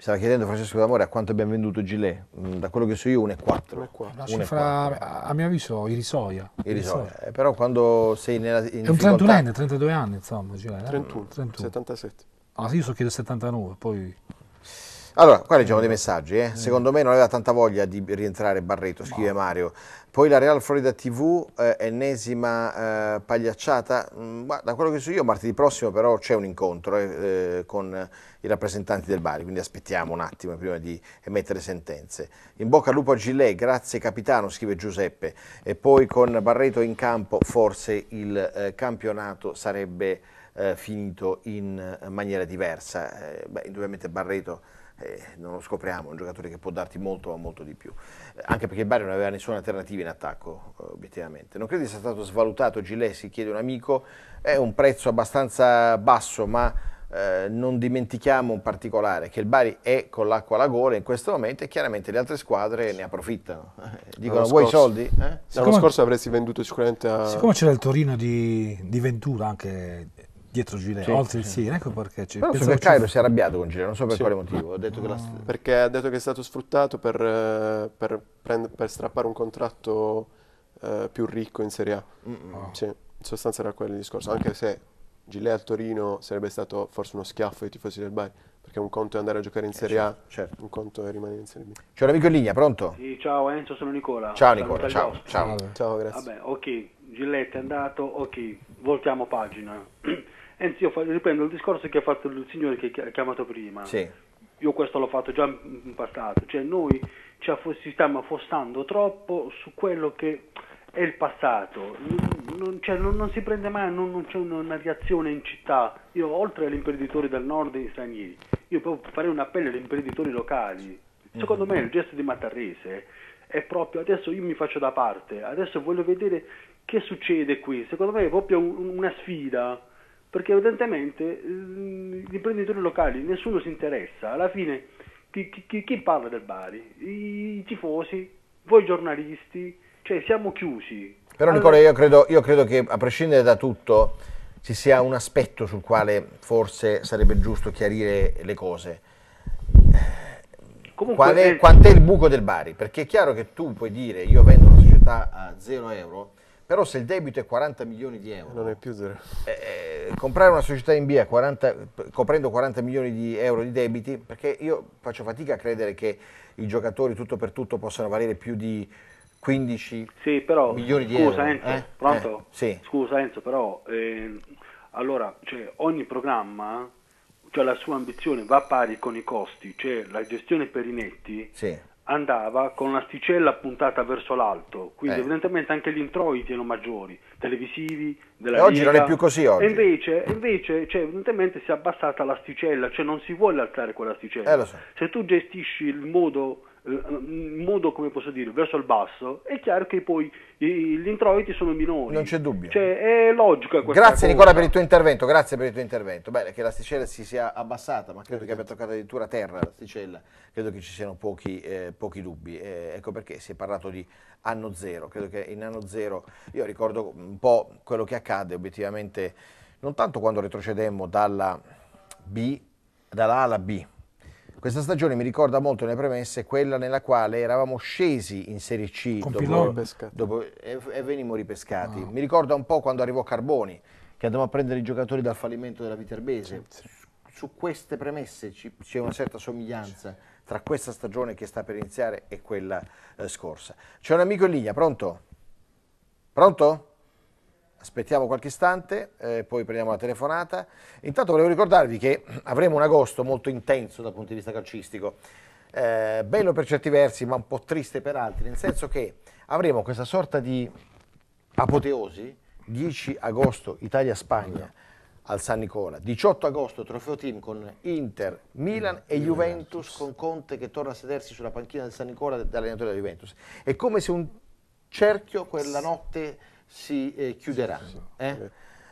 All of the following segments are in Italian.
mi stava chiedendo Francesco D'Amore a quanto abbiamo venduto Gilet, mm, da quello che so io 1,4. Una cifra a mio avviso irrisoria. Irrisoria, eh, però quando sei nella in È un 31enne, 32 anni insomma, Gilet. 31, 31, 77. Ah sì, io so che 79, poi... Allora, qua leggiamo dei mm. messaggi, eh. Mm. secondo me non aveva tanta voglia di rientrare Barreto, scrive Mario. Poi la Real Florida TV, eh, ennesima eh, pagliacciata, ma mm, da quello che so io martedì prossimo però c'è un incontro eh, eh, con i rappresentanti del Bari, quindi aspettiamo un attimo prima di emettere sentenze. In bocca al lupo a Gillet, grazie capitano, scrive Giuseppe. E poi con Barreto in campo forse il eh, campionato sarebbe finito in maniera diversa. beh, indubbiamente Barreto eh, non lo scopriamo, è un giocatore che può darti molto ma molto di più, eh, anche perché il Bari non aveva nessuna alternativa in attacco eh, obiettivamente. Non credi sia stato svalutato Gillè, si chiede un amico, è un prezzo abbastanza basso ma eh, non dimentichiamo un particolare, che il Bari è con l'acqua alla gola in questo momento e chiaramente le altre squadre ne approfittano, eh, dicono vuoi i soldi? Eh? L'anno scorso avresti venduto sicuramente a... Siccome c'era il Torino di, di Ventura anche dietro Gile, sì, oltre sì. il Siena, ecco perché c'è. Però so Cairo si è arrabbiato con Gile, non so per sì. quale motivo. Ha detto no. che la... Perché ha detto che è stato sfruttato per, eh, per, prend... per strappare un contratto uh, più ricco in Serie A. No. Ah. Sì, in sostanza era quello il discorso, anche se Gile al Torino sarebbe stato forse uno schiaffo ai tifosi del Bayern perché un conto è andare a giocare in eh, Serie A, certo, certo. un conto è rimanere in Serie B. C'è un amico in linea, pronto? Sì, ciao Enzo, sono Nicola. Ciao Nicola, ciao, ciao. Ciao, grazie. Vabbè, ok, Gillette è andato, ok, voltiamo pagina. Anzi, io riprendo il discorso che ha fatto il signore che ha chiamato prima. Sì. Io questo l'ho fatto già in passato, cioè noi ci stiamo affossando troppo su quello che è il passato, non, cioè, non, non si prende mai, non, non, c'è una reazione in città. Io oltre agli imprenditori del nord e stranieri, io proprio farei un appello agli imprenditori locali. Secondo mm-hmm. me il gesto di Mattarese è proprio adesso io mi faccio da parte, adesso voglio vedere che succede qui. Secondo me è proprio un, una sfida perché evidentemente eh, gli imprenditori locali nessuno si interessa, alla fine chi, chi, chi parla del Bari? I tifosi, voi giornalisti, cioè siamo chiusi. Però allora... Nicola io credo, io credo che a prescindere da tutto ci sia un aspetto sul quale forse sarebbe giusto chiarire le cose. Comunque, è, eh, quant'è il buco del Bari? Perché è chiaro che tu puoi dire io vendo una società a 0 euro però se il debito è 40 milioni di euro... Non è più zero. Eh, eh comprare una società in via 40, coprendo 40 milioni di euro di debiti, perché io faccio fatica a credere che i giocatori tutto per tutto possano valere più di 15 sì, però, milioni di scusa, euro. Enzo, eh? Pronto? Eh, sì. Scusa Enzo, però ehm, allora, cioè, ogni programma cioè la sua ambizione va pari con i costi, cioè la gestione per i netti sì andava con l'asticella puntata verso l'alto, quindi eh. evidentemente anche gli introiti erano maggiori, televisivi, della e oggi non è più così oggi. E invece, invece cioè, evidentemente si è abbassata l'asticella, cioè non si vuole alzare quell'asticella. Eh, so. Se tu gestisci il modo in modo, come posso dire, verso il basso, è chiaro che poi gli introiti sono minori. Non c'è dubbio. Cioè, è logica questa Grazie cosa. Nicola per il tuo intervento, grazie per il tuo intervento. Bene, che l'asticella si sia abbassata, ma credo che abbia toccato addirittura terra l'asticella, credo che ci siano pochi, eh, pochi dubbi. Eh, ecco perché si è parlato di anno zero, credo che in anno zero, io ricordo un po' quello che accade obiettivamente, non tanto quando retrocedemmo dalla B, dalla A alla B, questa stagione mi ricorda molto le premesse quella nella quale eravamo scesi in Serie C dopo, dopo, e, e, venimmo ripescati. No. Ah. Mi ricorda un po' quando arrivò Carboni, che andavamo a prendere i giocatori dal fallimento della Viterbese. Sì, sì. Su queste premesse c'è una certa somiglianza tra questa stagione che sta per iniziare e quella eh, scorsa. C'è un amico in linea, pronto? Pronto? aspettiamo qualche istante, eh, poi prendiamo la telefonata. Intanto volevo ricordarvi che avremo un agosto molto intenso dal punto di vista calcistico, eh, bello per certi versi ma un po' triste per altri, nel senso che avremo questa sorta di apoteosi, 10 agosto Italia-Spagna al San Nicola, 18 agosto trofeo team con Inter, Milan e Juventus con Conte che torna a sedersi sulla panchina del San Nicola dall'allenatore della Juventus. È come se un cerchio quella notte si eh, chiuderà. Sì, sì. Eh?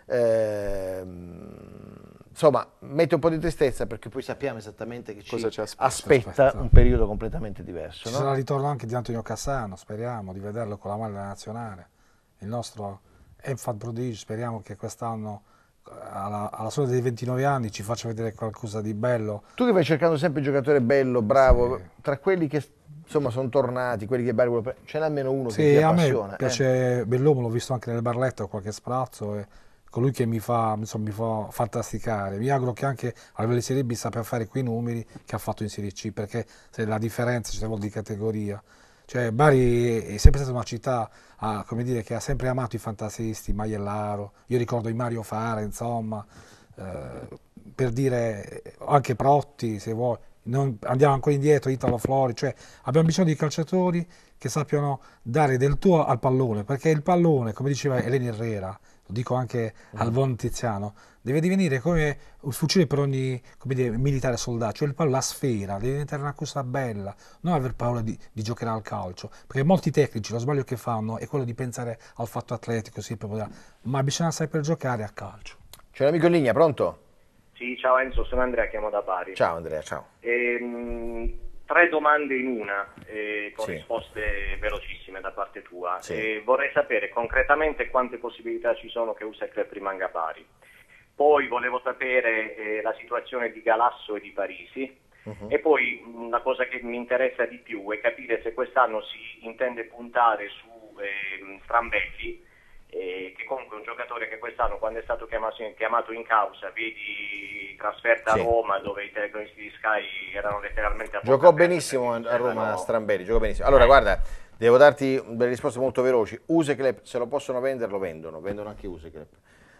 Ehm, insomma, mette un po' di tristezza perché poi sappiamo esattamente che ci, ci aspetta, aspetta, un periodo completamente diverso. Ci no? sarà il ritorno anche di Antonio Cassano, speriamo di vederlo con la maglia nazionale, il nostro Enfat Prodigio, speriamo che quest'anno alla, alla sola dei 29 anni ci faccia vedere qualcosa di bello. Tu che vai cercando sempre il giocatore bello, bravo, sì. tra quelli che insomma sono tornati, quelli che Bari vuole ce n'è almeno uno sì, che ti appassiona. a me eh. piace eh. Bellomo, l'ho visto anche nel barletto ho qualche sprazzo, è colui che mi fa, insomma, mi fa fantasticare. Mi auguro che anche a livello di Serie B sappia fare quei numeri che ha fatto in Serie C, perché se la differenza, c'è cioè, di categoria. Cioè, Bari è sempre stata una città ah, dire, che ha sempre amato i fantasisti, Maiellaro, io ricordo i Mario Fara, insomma, eh, per dire eh, anche Protti, se vuoi, non, andiamo ancora indietro, Italo Flori, cioè abbiamo bisogno di calciatori che sappiano dare del tuo al pallone, perché il pallone, come diceva Elena Herrera, lo dico anche mm. al buon Tiziano, deve divenire come un fucile per ogni dire, militare soldato, cioè la sfera, deve diventare una cosa bella, non aver paura di, di, giocare al calcio, perché molti tecnici lo sbaglio che fanno è quello di pensare al fatto atletico, sì, proprio, ma bisogna saper giocare a calcio. C'è un amico in linea, pronto? Sì, ciao Enzo, sono Andrea, chiamo da Bari. Ciao Andrea, ciao. Ehm tre domande in una, eh, con sì. risposte velocissime da parte tua. Sì. vorrei sapere concretamente quante possibilità ci sono che USA Club rimanga pari. Poi volevo sapere eh, la situazione di Galasso e di Parisi, Uh-huh. E poi la cosa che mi interessa di più è capire se quest'anno si intende puntare su eh, Strambelli che comunque è un giocatore che quest'anno quando è stato chiamato in, chiamato in causa, vedi trasferta sì. a Roma dove i telecronisti di Sky erano letteralmente a Giocò benissimo a Roma no. Stramberi, giocò benissimo. Allora eh. guarda, devo darti delle risposte molto veloci. Useclep, se lo possono vendere lo vendono, vendono anche Useclep.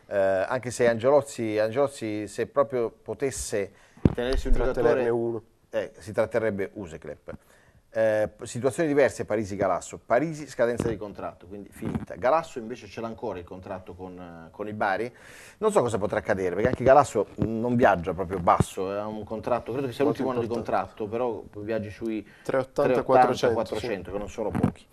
Eh, anche se Angelozzi, Angelozzi, se proprio potesse tenersi un giocatore Eh, si tratterebbe Useclep eh, situazioni diverse Parisi-Galasso. Parisi scadenza di contratto, quindi finita. Galasso invece ce l'ha ancora il contratto con, eh, con, il Bari. Non so cosa potrà accadere, perché anche Galasso non viaggia proprio basso, ha un contratto, credo che sia l'ultimo anno di contratto, però viaggi sui 380-400, sì. che non sono pochi.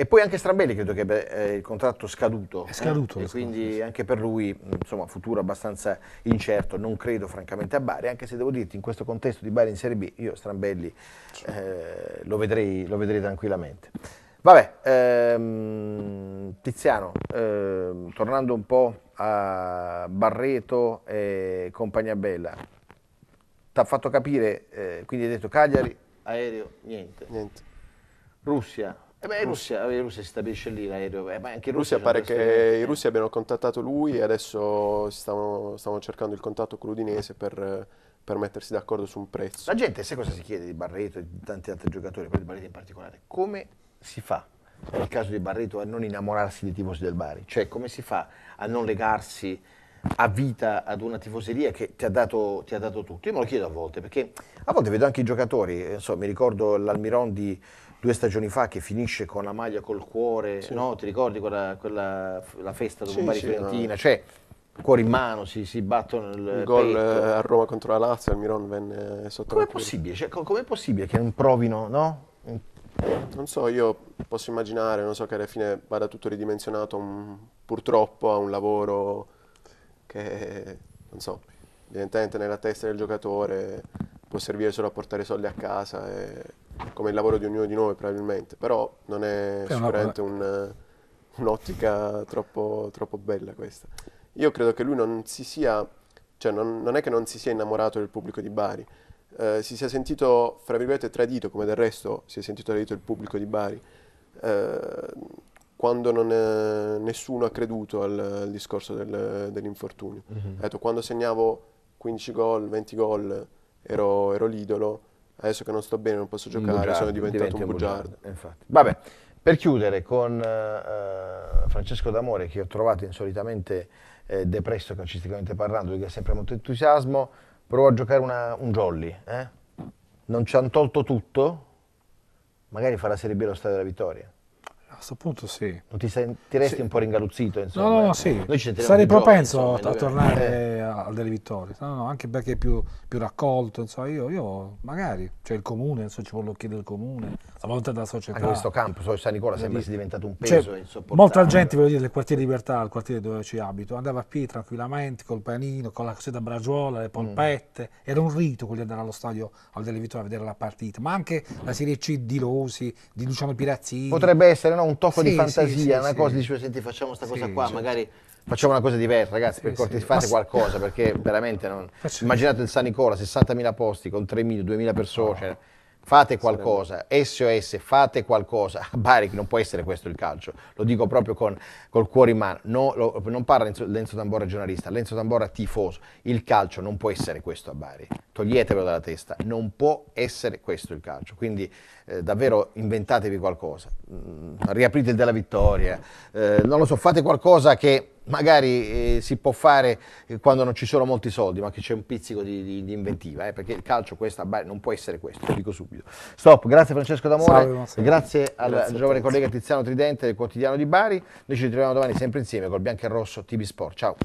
E poi anche Strambelli credo che beh, il contratto scaduto, è scaduto. Eh? E quindi sì. anche per lui, insomma, futuro abbastanza incerto, non credo francamente a Bari, anche se devo dirti in questo contesto di Bari in Serie B, io Strambelli certo. eh, lo, vedrei, lo, vedrei, tranquillamente. Vabbè, ehm, Tiziano, ehm, tornando un po' a Barreto e Compagnia Bella, ti ha fatto capire, eh, quindi hai detto Cagliari, aereo, niente. niente. Russia, eh beh, Russia, Russia si stabilisce lì l'aereo. Eh, ma anche Russia, Russia pare che i russi abbiano contattato lui e adesso stavano, stavano cercando il contatto con l'Udinese per, per, mettersi d'accordo su un prezzo. La gente sai cosa si chiede di Barreto e di tanti altri giocatori, poi di Barreto in particolare? Come si fa nel caso di Barreto a non innamorarsi dei tifosi del Bari? Cioè come si fa a non legarsi a vita ad una tifoseria che ti ha, dato, ti ha dato tutto? Io me lo chiedo a volte perché a volte vedo anche i giocatori, eh, so, mi ricordo l'Almiron di due stagioni fa che finisce con la maglia col cuore, sì. no? ti ricordi quella, quella la festa dopo sì, Bari sì, Fiorentina? No. Cioè, cuore in mano, si, si battono il, il gol eh, a Roma contro la Lazio, il Miron venne sotto com'è possibile? Cioè, com'è possibile che non provino, no? Non so, io posso immaginare, non so che alla fine vada tutto ridimensionato un, purtroppo a un lavoro che, non so, evidentemente nella testa del giocatore può servire solo a portare soldi a casa, e, eh, come il lavoro di ognuno di noi probabilmente, però non è, è sicuramente un, eh, un'ottica troppo, troppo, bella questa. Io credo che lui non si sia, cioè non, non è che non si sia innamorato del pubblico di Bari, eh, si sia sentito, fra virgolette, tradito, come del resto si è sentito tradito il pubblico di Bari, eh, quando è, eh, nessuno ha creduto al, al discorso del, dell'infortunio. Mm-hmm. Detto, ecco, quando segnavo 15 gol, 20 gol, ero, ero l'idolo, adesso che non sto bene non posso giocare, bugiardo, sono diventato un bugiardo. bugiardo Vabbè, per chiudere con eh, eh Francesco D'Amore che ho trovato insolitamente eh, depresso calcisticamente parlando, lui che ha sempre molto entusiasmo, provo a giocare una, un jolly, eh? non ci hanno tolto tutto, magari farà Serie B lo stadio della vittoria. A questo punto sì. Non ti sentiresti sì. un po' ringaluzzito, insomma? No, no, sì. Sarei propenso giochi, insomma, a tornare eh. al delle vittorie, no, no, anche perché è più, più raccolto, insomma, io, io magari, cioè il comune, insomma, ci vuole l'occhio del comune, la volontà della società. Anche questo campo, so, San Nicola sembra sia diventato un cioè, peso cioè, Molta gente, voglio dire, del quartiere Libertà, il quartiere dove ci abito, andava a piedi tranquillamente, col panino, con la cosetta bragiola, le polpette, mm. era un rito quello di andare allo stadio al delle vittorie a vedere la partita, ma anche la Serie C di Rosi, di Luciano Pirazzini. Potrebbe essere no? un tocco sì, di fantasia, sì, una cosa, di dice, senti facciamo questa cosa qua, certo. magari facciamo una cosa diversa ragazzi, per cortesia fate ma... qualcosa, perché veramente non... Immaginate il San Nicola, 60.000 posti con 3.000, 2.000 persone, oh. cioè, fate qualcosa, SOS, fate qualcosa. A Bari non può essere questo il calcio, lo dico proprio con, col cuore in mano. No, lo, non parla Lenzo, Lenzo Tambora giornalista, Lenzo Tambora tifoso. Il calcio non può essere questo a Bari, toglietelo dalla testa, non può essere questo il calcio. Quindi eh, davvero inventatevi qualcosa, mm, riaprite il della vittoria, eh, non lo so, fate qualcosa che magari eh, si può fare eh, quando non ci sono molti soldi, ma che c'è un pizzico di, di, di inventiva, eh, perché il calcio questa, beh, non può essere questo, lo dico subito. Stop, grazie Francesco D'Amore, Salve, grazie al grazie giovane collega Tiziano Tridente del quotidiano di Bari, noi ci ritroviamo domani sempre insieme col bianco e rosso TV Sport, ciao.